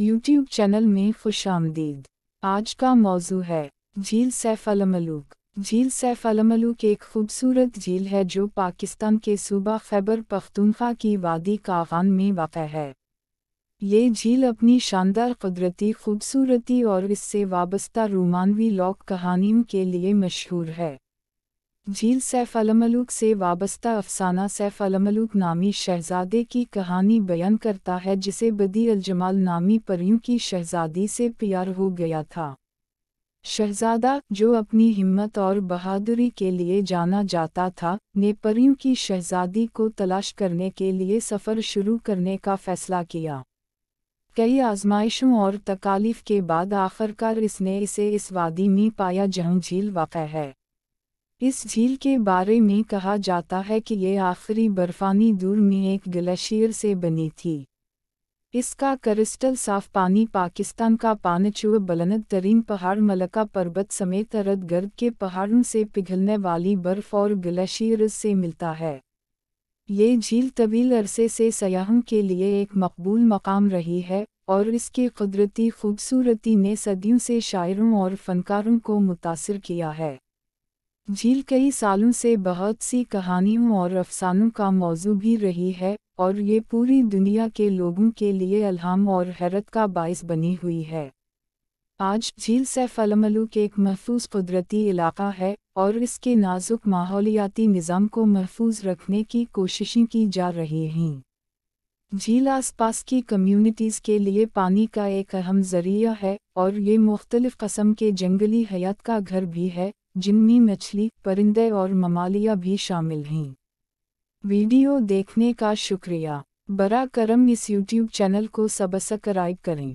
YouTube channel में खुश आमदीद आज का मौजू है झील सैफ अलमलूक झील सैफ अलमलूक एक खूबसूरत झील है जो पाकिस्तान के सूबा खैबर पख्तूनख्वा की वादी कागान में वाक़ है ये झील अपनी शानदार कुदरती खूबसूरती और इससे वाबस्ता रोमानवी लॉक कहानियों के लिए मशहूर है झील सैफ अलमलूक से वाबस्ता अफसाना सैफ अलमलूक नामी शहजादे की कहानी बयान करता है जिसे बदी अलजमाल नामी परियों की शहजादी से प्यार हो गया था शहजादा जो अपनी हिम्मत और बहादुरी के लिए जाना जाता था ने परियों की शहजादी को तलाश करने के लिए सफ़र शुरू करने का फैसला किया कई आजमाइशों और तकालीफ के बाद आखिरकार इसने इसे इस वादी में पाया जहाँ झील वाक़ है इस झील के बारे में कहा जाता है कि ये आखिरी बर्फानी दूर में एक ग्लेशियर से बनी थी इसका क्रिस्टल साफ पानी पाकिस्तान का पानचू बलनद तरीन पहाड़ मलका पर्वत समेत अरद गर्द के पहाड़ों से पिघलने वाली बर्फ और ग्लेशियर से मिलता है ये झील तवील अरसे से सयाहों के लिए एक मकबूल मकाम रही है और इसकी कुदरती खूबसूरती ने सदियों से शायरों और फनकारों को मुतासर किया है झील कई सालों से बहुत सी कहानियों और अफसानों का मौजू भी रही है और ये पूरी दुनिया के लोगों के लिए अल्हाम और हैरत का बायस बनी हुई है आज झील सैफलमलूक एक महफूज कुदरती इलाका है और इसके नाजुक माहौलियाती निज़ाम को महफूज रखने की कोशिशें की जा रही हैं झील आसपास की कम्यूनिटीज़ के लिए पानी का एक अहम जरिया है और ये मुख्तलिफ़ कस्म के जंगली हयात का घर भी है जिनमें मछली परिंदे और ममालिया भी शामिल हैं वीडियो देखने का शुक्रिया बरा करम इस यूट्यूब चैनल को सब्सक्राइब करें